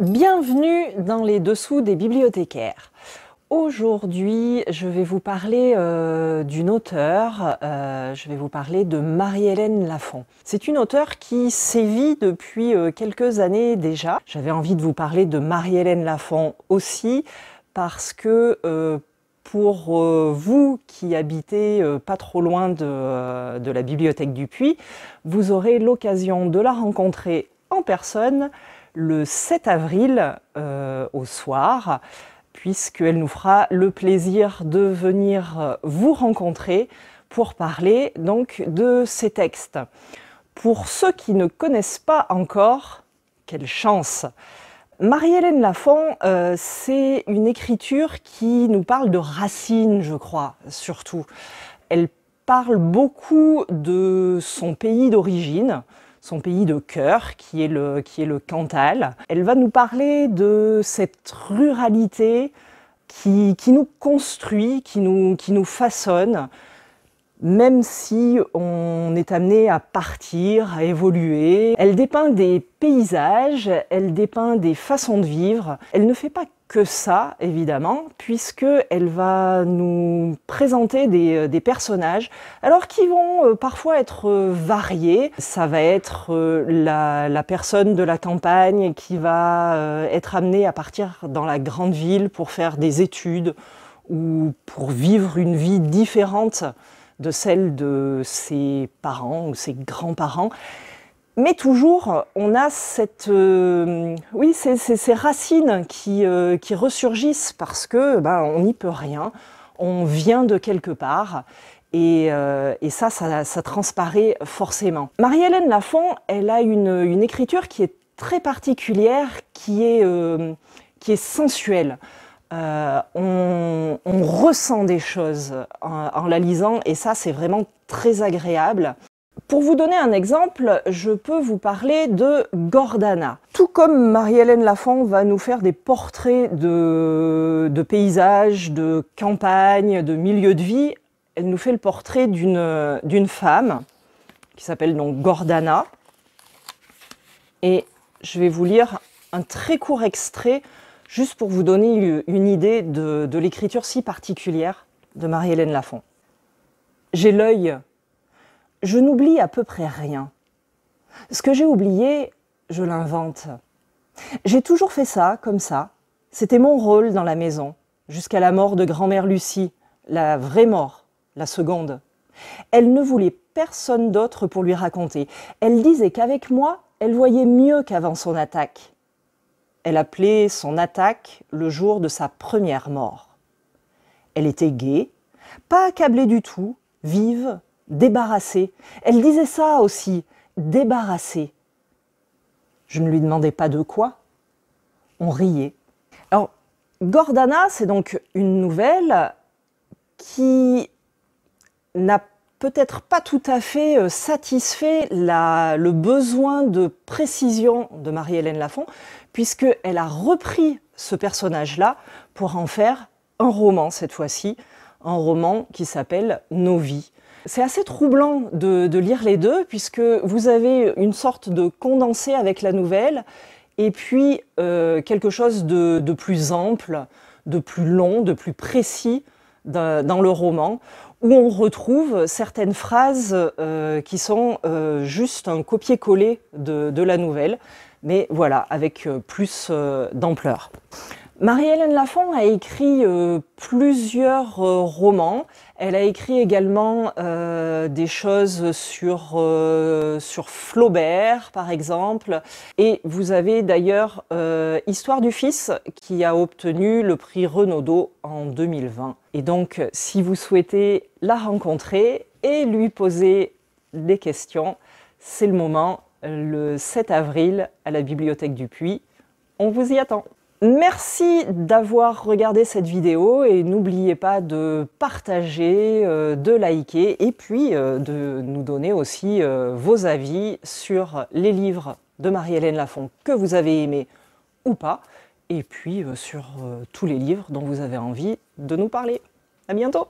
Bienvenue dans les dessous des bibliothécaires. Aujourd'hui, je vais vous parler euh, d'une auteure, euh, je vais vous parler de Marie-Hélène Lafont. C'est une auteure qui sévit depuis euh, quelques années déjà. J'avais envie de vous parler de Marie-Hélène Lafont aussi parce que pour vous qui habitez pas trop loin de, de, la bibliothèque du Puy, vous aurez l'occasion de la rencontrer en personne le 7 avril euh, au soir, puisqu'elle nous fera le plaisir de venir euh, vous rencontrer pour parler donc de ces textes. Pour ceux qui ne connaissent pas encore, quelle chance Marie-Hélène Lafont, euh, c'est une écriture qui nous parle de racines, je crois, surtout. Elle parle beaucoup de son pays d'origine, pays de cœur, qui est le, qui est le Cantal. Elle va nous parler de cette ruralité qui, qui nous construit, qui nous, qui nous façonne, même si on est amené à partir, à évoluer. Elle dépeint des paysages, elle dépeint des façons de vivre. Elle ne fait pas que ça, évidemment, puisque elle va nous présenter des, euh, personnages, alors qui vont euh, parfois être euh, variés. Ça va être la, la, personne de la campagne qui va être amenée à partir dans la grande ville pour faire des études ou pour vivre une vie différente de celle de ses parents ou ses grands-parents. Mais toujours, on a cette, euh, oui, ces, racines euh, qui, ressurgissent parce que ben, on n'y peut rien, on vient de quelque part. Et, euh, ça, ça, transparaît forcément. Marie-Hélène Lafont, elle a une, une, écriture qui est très particulière, qui est, qui est sensuelle. Euh, on, ressent des choses en, la lisant et ça c'est vraiment très agréable. Pour vous donner un exemple, je peux vous parler de Gordana. Tout comme Marie-Hélène Lafont va nous faire des portraits de, de paysages, de campagnes, de milieux de vie, elle nous fait le portrait d'une femme qui s'appelle donc Gordana. Et je vais vous lire un très court extrait Juste pour vous donner une idée de, l'écriture si particulière de Marie-Hélène Lafont. J'ai l'œil. Je n'oublie à peu près rien. Ce que j'ai oublié, je l'invente. J'ai toujours fait ça, comme ça. C'était mon rôle dans la maison, jusqu'à la mort de grand-mère Lucie, la vraie mort, la seconde. Elle ne voulait personne d'autre pour lui raconter. Elle disait qu'avec moi, elle voyait mieux qu'avant son attaque. Elle appelait son attaque le jour de sa première mort. Elle était gaie, pas accablée du tout, vive, débarrassée. Elle disait ça aussi, débarrassée. Je ne lui demandais pas de quoi. On riait. Alors, Gordana, c'est donc une nouvelle qui n'a peut-être pas tout à fait euh, satisfait le besoin de précision de Marie-Hélène Lafont, puisqu'elle a repris ce personnage-là pour en faire un roman cette fois-ci, un roman qui s'appelle Nos vies. C'est assez troublant de, lire les deux, puisque vous avez une sorte de condensé avec la nouvelle, et puis euh, quelque chose de, plus ample, de plus long, de plus précis dans, le roman, où on retrouve certaines phrases euh, qui sont euh, juste un copier-coller de la nouvelle, mais voilà, avec euh, plus euh, d'ampleur. Marie-Hélène Lafont a écrit euh, plusieurs romans. Elle a écrit également des choses sur, sur Flaubert, par exemple. Et vous avez d'ailleurs Histoire du Fils, qui a obtenu le prix Renaudot en 2020. Et donc, si vous souhaitez la rencontrer et lui poser des questions, c'est le moment le 7 avril à la Bibliothèque du Puy. On vous y attend. Merci d'avoir regardé cette vidéo et n'oubliez pas de partager, euh, de liker et puis euh, de nous donner aussi euh, vos avis sur les livres de Marie-Hélène Lafont que vous avez aimés ou pas et puis sur tous les livres dont vous avez envie de nous parler. À bientôt